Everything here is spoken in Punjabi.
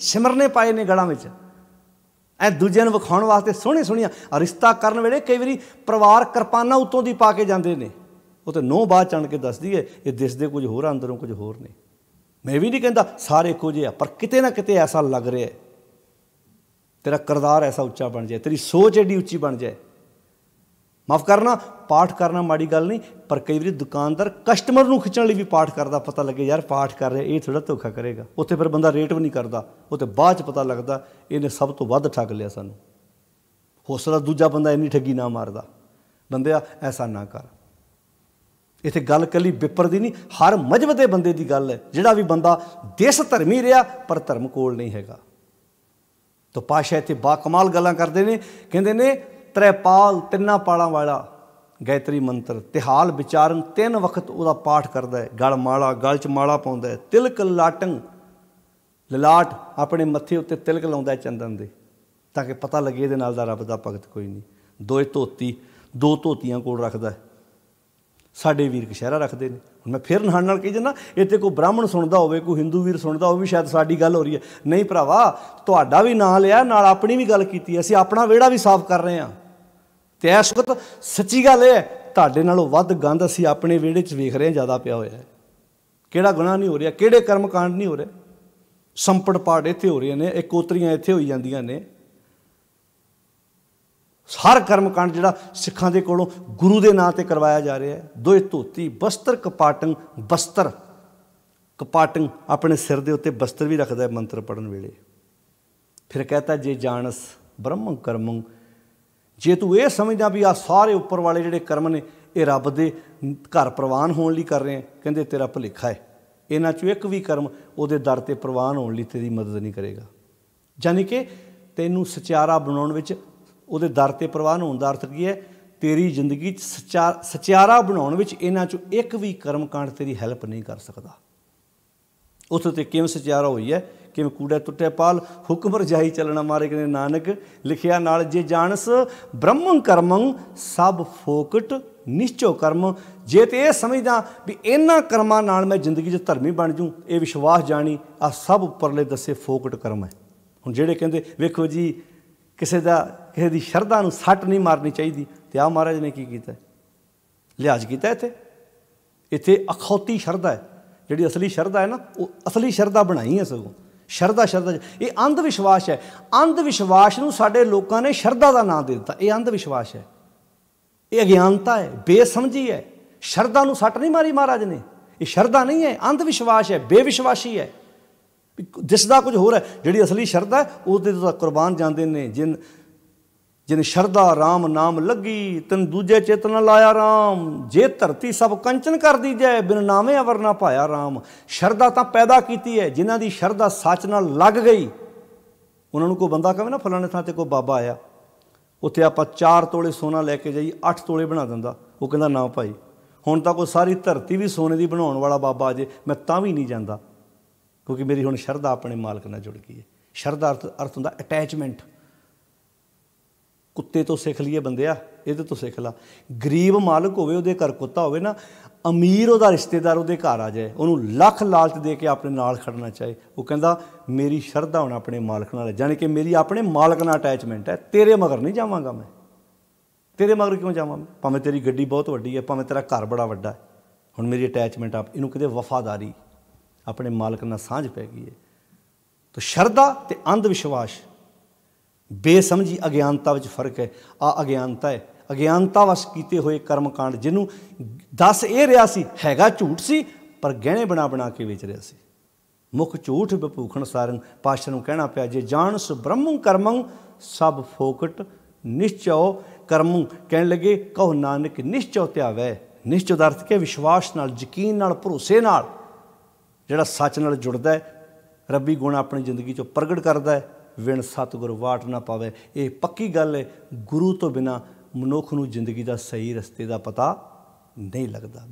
ਸਿਮਰਨੇ ਪਾਏ ਨੇ ਗਲਾਂ ਵਿੱਚ ਐ ਦੂਜਿਆਂ ਨੂੰ ਵਿਖਾਉਣ ਵਾਸਤੇ ਸੋਹਣੇ ਸੋਹਣੀਆਂ ਰਿਸ਼ਤਾ ਕਰਨ ਵੇਲੇ ਕਈ ਵਾਰੀ ਪਰਿਵਾਰ ਕਿਰਪਾਨਾਂ ਉਤੋਂ ਦੀ ਪਾ ਕੇ ਜਾਂਦੇ ਨੇ ਉਹ ਤੇ ਨੋ ਬਾਅਦ ਚਣ ਕੇ ਦੱਸਦੀ ਏ ਇਹ ਦਿਸਦੇ ਕੁਝ ਹੋਰ ਅੰਦਰੋਂ ਕੁਝ ਹੋਰ ਨੇ ਮੈਂ ਵੀ ਨਹੀਂ ਕਹਿੰਦਾ ਸਾਰੇ ਕੁਝ ਆ ਪਰ ਕਿਤੇ ਨਾ ਕਿਤੇ ਐਸਾ ਲੱਗ ਰਿਹਾ ਤੇਰਾ ਕਰਦਾਰ ਐਸਾ ਉੱਚਾ ਬਣ ਜਾਏ ਤੇਰੀ ਸੋਚ ਐਡੀ ਉੱਚੀ ਬਣ ਜਾਏ ਮਾਫ ਕਰਨਾ ਪਾਠ ਕਰਨਾ ਮਾੜੀ ਗੱਲ ਨਹੀਂ ਪਰ ਕਈ ਵਾਰੀ ਦੁਕਾਨਦਾਰ ਕਸਟਮਰ ਨੂੰ ਖਿੱਚਣ ਲਈ ਵੀ ਪਾਠ ਕਰਦਾ ਪਤਾ ਲੱਗੇ ਯਾਰ ਪਾਠ ਕਰ ਰਿਹਾ ਇਹ ਥੋੜਾ ਧੋਖਾ ਕਰੇਗਾ ਉੱਥੇ ਫਿਰ ਬੰਦਾ ਰੇਟ ਵੀ ਨਹੀਂ ਕਰਦਾ ਉਹ ਤੇ ਬਾਅਦ ਚ ਪਤਾ ਲੱਗਦਾ ਇਹਨੇ ਸਭ ਤੋਂ ਵੱਧ ਠੱਗ ਲਿਆ ਸਾਨੂੰ ਹੌਸਲਾ ਦੂਜਾ ਬੰਦਾ ਇੰਨੀ ਠੱਗੀ ਨਾ ਮਾਰਦਾ ਬੰਦਿਆ ਐਸਾ ਨਾ ਕਰ ਇਥੇ ਗੱਲ ਕੱਲੀ ਵਿਪਰ ਦੀ ਨਹੀਂ ਹਰ ਮਜਬ ਦੇ ਬੰਦੇ ਦੀ ਗੱਲ ਹੈ ਜਿਹੜਾ ਵੀ ਬੰਦਾ ਦੇਸ਼ ਧਰਮੀ ਰਿਹਾ ਪਰ ਧਰਮ ਕੋਲ ਨਹੀਂ ਹੈਗਾ ਤੋ ਪਾਸ਼ਾ ਇਥੇ ਬਾ ਕਮਾਲ ਗੱਲਾਂ ਕਰਦੇ ਨੇ ਕਹਿੰਦੇ ਨੇ ਤ੍ਰੈਪਾਲ ਤਿੰਨਾਂ ਪਾਲਾਂ ਵਾਲਾ ਗਾਇਤਰੀ ਮੰਤਰ ਤਿਹਾਲ ਵਿਚਾਰਨ ਤਿੰਨ ਵਕਤ ਉਹਦਾ ਪਾਠ ਕਰਦਾ ਹੈ ਗਲ ਮਾਲਾ ਗਲ ਚ ਮਾਲਾ ਪਾਉਂਦਾ ਹੈ ਤਿਲਕ ਲਾਟੰ ਲਲਾਟ ਆਪਣੇ ਮੱਥੇ ਉੱਤੇ ਤਿਲਕ ਲਾਉਂਦਾ ਹੈ ਚੰਦਨ ਦੇ ਤਾਂ ਕਿ ਪਤਾ ਲੱਗੇ ਇਹਦੇ ਨਾਲ ਦਾ ਰੱਬ ਦਾ ਭਗਤ ਕੋਈ ਨਹੀਂ ਦੋਏ ਧੋਤੀ ਦੋ ਧੋਤੀਆਂ ਕੋਲ ਰੱਖਦਾ ਹੈ ਸਾਡੇ ਵੀਰ ਕਸ਼ਹਿਰਾ ਰੱਖਦੇ ਨੇ ਹੁਣ ਮੈਂ ਫਿਰ ਨਾਲ ਨਾਲ ਕਹੀ ਜੰਨਾ ਇੱਥੇ ਕੋਈ ਬ੍ਰਾਹਮਣ ਸੁਣਦਾ ਹੋਵੇ ਕੋਈ ਹਿੰਦੂ ਵੀਰ ਸੁਣਦਾ ਹੋਵੇ ਵੀ ਸ਼ਾਇਦ ਸਾਡੀ ਗੱਲ ਹੋ ਰਹੀ ਹੈ ਨਹੀਂ ਭਰਾਵਾ ਤੁਹਾਡਾ ਵੀ ਨਾਂ ਲਿਆ ਨਾਲ ਆਪਣੀ ਵੀ ਗੱਲ ਕੀਤੀ ਅਸੀਂ ਆਪਣਾ ਵਿਹੜਾ ਵੀ ਸਾਫ਼ ਕਰ ਰਹੇ ਹਾਂ ਤੇ ਐਸ ਵਕਤ ਸੱਚੀ ਗੱਲ ਇਹ ਹੈ ਤੁਹਾਡੇ ਨਾਲੋਂ ਵੱਧ ਗੰਦ ਅਸੀਂ ਆਪਣੇ ਵਿਹੜੇ 'ਚ ਵੇਖ ਰਹੇ ਹਾਂ ਜ਼ਿਆਦਾ ਪਿਆ ਹੋਇਆ ਹੈ ਕਿਹੜਾ ਗੁਨਾਹ ਨਹੀਂ ਹੋ ਰਿਹਾ ਕਿਹੜੇ ਕਰਮ ਕਾਂਡ ਨਹੀਂ ਹੋ ਰਹੇ ਸੰਪੜ ਪਾੜ ਇੱਥੇ ਹੋ ਰਹੇ ਨੇ ਇਕੋਤਰੀਆਂ ਇੱਥੇ ਹੋਈ ਜਾਂਦੀਆਂ ਨੇ ਹਰ ਕਰਮ ਕਾਂਡ ਜਿਹੜਾ ਸਿੱਖਾਂ ਦੇ ਕੋਲੋਂ ਗੁਰੂ ਦੇ ਨਾਂ ਤੇ ਕਰਵਾਇਆ ਜਾ ਰਿਹਾ ਹੈ ਦੋਇ ਧੋਤੀ ਬਸਤਰ ਕਪਾਟੰ ਬਸਤਰ ਕਪਾਟੰ ਆਪਣੇ ਸਿਰ ਦੇ ਉੱਤੇ ਬਸਤਰ ਵੀ ਰੱਖਦਾ ਹੈ ਮੰਤਰ ਪੜਨ ਵੇਲੇ ਫਿਰ ਕਹਤਾ ਜੇ ਜਾਣਸ ਬ੍ਰਹਮ ਕਰਮੰ ਜੇ ਤੂੰ ਇਹ ਸਮਝਦਾ ਵੀ ਆ ਸਾਰੇ ਉੱਪਰ ਵਾਲੇ ਜਿਹੜੇ ਕਰਮ ਨੇ ਇਹ ਰੱਬ ਦੇ ਘਰ ਪ੍ਰਵਾਨ ਹੋਣ ਲਈ ਕਰ ਰਹੇ ਆ ਕਹਿੰਦੇ ਤੇਰਾ ਭਲੇਖਾ ਹੈ ਇਹਨਾਂ ਚੋਂ ਇੱਕ ਵੀ ਕਰਮ ਉਹਦੇ ਦਰ ਤੇ ਪ੍ਰਵਾਨ ਹੋਣ ਲਈ ਤੇਰੀ ਮਦਦ ਨਹੀਂ ਕਰੇਗਾ ਯਾਨੀ ਕਿ ਤੈਨੂੰ ਸਚਿਆਰਾ ਬਣਾਉਣ ਵਿੱਚ ਉਹਦੇ ਦਰ ਤੇ ਪ੍ਰਵਾਨ ਹੋਣ ਦਾ ਅਰਥ ਕੀ ਹੈ ਤੇਰੀ ਜ਼ਿੰਦਗੀ ਚ ਸਚਿਆਰਾ ਬਣਾਉਣ ਵਿੱਚ ਇਹਨਾਂ ਚੋਂ ਇੱਕ ਵੀ ਕਰਮ ਕਾਂਡ ਤੇਰੀ ਹੈਲਪ ਨਹੀਂ ਕਰ ਸਕਦਾ ਉਸ ਤੇ ਕਿਵੇਂ ਸਚਿਆਰਾ ਹੋਈ ਹੈ ਕਿਵੇਂ ਕੂੜਾ ਟੁੱਟਿਆ ਪਾਲ ਹੁਕਮ ਰਜਾਈ ਚੱਲਣਾ ਮਾਰੇ ਕਿਨੇ ਨਾਨਕ ਲਿਖਿਆ ਨਾਲ ਜੇ ਜਾਣਸ ਬ੍ਰਹਮੰ ਕਰਮੰ ਸਭ ਫੋਕਟ ਨਿਸ਼ਚੋ ਕਰਮ ਜੇ ਤੇ ਇਹ ਸਮਝਦਾ ਵੀ ਇਹਨਾਂ ਕਰਮਾਂ ਨਾਲ ਮੈਂ ਜ਼ਿੰਦਗੀ 'ਚ ਧਰਮੀ ਬਣ ਜੂ ਇਹ ਵਿਸ਼ਵਾਸ ਜਾਣੀ ਆ ਸਭ ਉੱਪਰਲੇ ਦੱਸੇ ਫੋਕਟ ਕਰਮ ਹੈ ਹੁਣ ਜਿਹੜੇ ਕਹਿੰਦੇ ਵੇਖੋ ਜੀ ਕਿਸੇ ਦਾ ਕਿਸੇ ਦੀ ਸ਼ਰਧਾ ਨੂੰ ਸੱਟ ਨਹੀਂ ਮਾਰਨੀ ਚਾਹੀਦੀ ਤੇ ਆ ਮਹਾਰਾਜ ਨੇ ਕੀ ਕੀਤਾ ਲਿਹਾਜ਼ ਕੀਤਾ ਇੱਥੇ ਇੱਥੇ ਅਖੌਤੀ ਸ਼ਰਧਾ ਹੈ ਜਿਹੜੀ ਅਸਲੀ ਸ਼ਰਧਾ ਹੈ ਨਾ ਉਹ ਅਸਲੀ ਸ਼ਰਧਾ ਬਣਾਈ ਹੈ ਸਗੋਂ ਸ਼ਰਧਾ ਸ਼ਰਧਾ ਇਹ ਅੰਧ ਵਿਸ਼ਵਾਸ ਹੈ ਅੰਧ ਵਿਸ਼ਵਾਸ ਨੂੰ ਸਾਡੇ ਲੋਕਾਂ ਨੇ ਸ਼ਰਧਾ ਦਾ ਨਾਮ ਦੇ ਦਿੱਤਾ ਇਹ ਅੰਧ ਵਿਸ਼ਵਾਸ ਹੈ ਇਹ ਅਗਿਆਨਤਾ ਹੈ ਬੇਸਮਝੀ ਹੈ ਸ਼ਰਧਾ ਨੂੰ ਸੱਟ ਨਹੀਂ ਮਾਰੀ ਮਹਾਰਾਜ ਨੇ ਇਹ ਸ਼ਰਧਾ ਨਹੀਂ ਹੈ ਅੰਧ ਵਿਸ਼ਵਾਸ ਹੈ ਬੇਵਿਸ਼ਵਾਸੀ ਹੈ ਦਿਸਦਾ ਕੁਝ ਹੋਰ ਹੈ ਜਿਹੜੀ ਅਸਲੀ ਸ਼ਰਧਾ ਉਹਦੇ ਤੋਂ ਕੁਰਬਾਨ ਜਾਂਦੇ ਨੇ ਜਿਨ ਜਿਨ ਸ਼ਰਦਾ RAM ਨਾਮ ਲੱਗੀ ਤਨ ਦੂਜੇ ਚੇਤਨ ਲਾਇਆ RAM ਜੇ ਧਰਤੀ ਸਭ ਕੰਚਨ ਕਰ ਜੈ ਬਿਨ ਨਾਮੇ ਅਵਰ ਨਾ ਪਾਇਆ RAM ਸ਼ਰਦਾ ਤਾਂ ਪੈਦਾ ਕੀਤੀ ਹੈ ਜਿਨ੍ਹਾਂ ਦੀ ਸ਼ਰਦਾ ਸੱਚ ਨਾਲ ਲੱਗ ਗਈ ਉਹਨਾਂ ਨੂੰ ਕੋਈ ਬੰਦਾ ਕਹੇ ਨਾ ਫਲਾਣੇ ਥਾਂ ਤੇ ਕੋਈ ਬਾਬਾ ਆਇਆ ਉੱਥੇ ਆਪਾਂ 4 ਤੋਲੇ ਸੋਨਾ ਲੈ ਕੇ ਜਾਈ 8 ਤੋਲੇ ਬਣਾ ਦਿੰਦਾ ਉਹ ਕਹਿੰਦਾ ਨਾ ਭਾਈ ਹੁਣ ਤਾਂ ਕੋਈ ਸਾਰੀ ਧਰਤੀ ਵੀ ਸੋਨੇ ਦੀ ਬਣਾਉਣ ਵਾਲਾ ਬਾਬਾ ਜੇ ਮੈਂ ਤਾਂ ਵੀ ਨਹੀਂ ਜਾਂਦਾ ਕਿਉਂਕਿ ਮੇਰੀ ਹੁਣ ਸ਼ਰਦਾ ਆਪਣੇ ਮਾਲਕ ਨਾਲ ਜੁੜ ਗਈ ਹੈ ਸ਼ਰਦਾ ਅਰਥ ਹੁੰਦਾ ਅਟੈਚਮੈਂਟ ਕੁੱਤੇ ਤੋਂ ਸਿੱਖ ਲਈਏ ਬੰਦਿਆ ਇਹਦੇ ਤੋਂ ਸਿੱਖ ਲਾ ਗਰੀਬ ਮਾਲਕ ਹੋਵੇ ਉਹਦੇ ਘਰ ਕੁੱਤਾ ਹੋਵੇ ਨਾ ਅਮੀਰ ਉਹਦਾ ਰਿਸ਼ਤੇਦਾਰ ਉਹਦੇ ਘਰ ਆ ਜਾਏ ਉਹਨੂੰ ਲੱਖ ਲਾਲਚ ਦੇ ਕੇ ਆਪਣੇ ਨਾਲ ਖੜਨਾ ਚਾਹੇ ਉਹ ਕਹਿੰਦਾ ਮੇਰੀ ਸ਼ਰਧਾ ਹੁਣ ਆਪਣੇ ਮਾਲਕ ਨਾਲ ਹੈ ਜਾਨੀ ਕਿ ਮੇਰੀ ਆਪਣੇ ਮਾਲਕ ਨਾਲ ਅਟੈਚਮੈਂਟ ਹੈ ਤੇਰੇ ਮਗਰ ਨਹੀਂ ਜਾਵਾਂਗਾ ਮੈਂ ਤੇਰੇ ਮਗਰ ਕਿਉਂ ਜਾਵਾਂ ਮੈਂ ਭਾਵੇਂ ਤੇਰੀ ਗੱਡੀ ਬਹੁਤ ਵੱਡੀ ਹੈ ਭਾਵੇਂ ਤੇਰਾ ਘਰ ਬੜਾ ਵੱਡਾ ਹੈ ਹੁਣ ਮੇਰੀ ਅਟੈਚਮੈਂਟ ਆਪ ਇਹਨੂੰ ਕਿਤੇ ਵਫਾਦਾਰੀ ਆਪਣੇ ਮਾਲਕ ਨਾਲ ਸਾਂਝ ਪੈ ਗਈ ਹੈ ਤਾਂ ਸ਼ਰਧਾ ਤੇ ਅੰਧ ਵਿਸ਼ਵਾਸ ਬੇਸਮਝੀ ਅਗਿਆਨਤਾ ਵਿੱਚ ਫਰਕ ਹੈ ਆ ਅਗਿਆਨਤਾ ਹੈ ਅਗਿਆਨਤਾ ਵਸ ਕੀਤੇ ਹੋਏ ਕਰਮਕਾਂਡ ਜਿਹਨੂੰ ਦੱਸ ਇਹ ਰਿਹਾ ਸੀ ਹੈਗਾ ਝੂਠ ਸੀ ਪਰ ਗਹਿਣੇ ਬਣਾ ਬਣਾ ਕੇ ਵੇਚ ਰਿਹਾ ਸੀ ਮੁਖ ਝੂਠ ਬਪੂਖਣ ਸਾਰਨ ਪਾਸ਼ਾ ਨੂੰ ਕਹਿਣਾ ਪਿਆ ਜੇ ਜਾਣ ਸੁ ਬ੍ਰਹਮੰ ਕਰਮੰ ਸਭ ਫੋਕਟ ਨਿਸ਼ਚਉ ਕਰਮੰ ਕਹਿਣ ਲੱਗੇ ਕਹੁ ਨਾਨਕ ਨਿਸ਼ਚਉ ਧਿਆਵੈ ਨਿਸ਼ਚਉ ਦਾ ਅਰਥ ਕੇ ਵਿਸ਼ਵਾਸ ਨਾਲ ਯਕੀਨ ਨਾਲ ਭਰੋਸੇ ਨਾਲ ਜਿਹੜਾ ਸੱਚ ਨਾਲ ਜੁੜਦਾ ਹੈ ਰੱਬੀ ਗੁਣ ਆਪਣੀ ਜ਼ਿੰਦਗੀ 'ਚੋਂ ਪ੍ਰਗਟ ਕਰਦਾ ਹੈ ਵਿਣ ਸਤਗੁਰ ਵਾਟ ਨਾ ਪਾਵੇ ਇਹ ਪੱਕੀ ਗੱਲ ਹੈ ਗੁਰੂ ਤੋਂ ਬਿਨਾ ਮਨੁੱਖ ਨੂੰ ਜ਼ਿੰਦਗੀ ਦਾ ਸਹੀ ਰਸਤੇ ਦਾ ਪਤਾ ਨਹੀਂ ਲੱਗਦਾ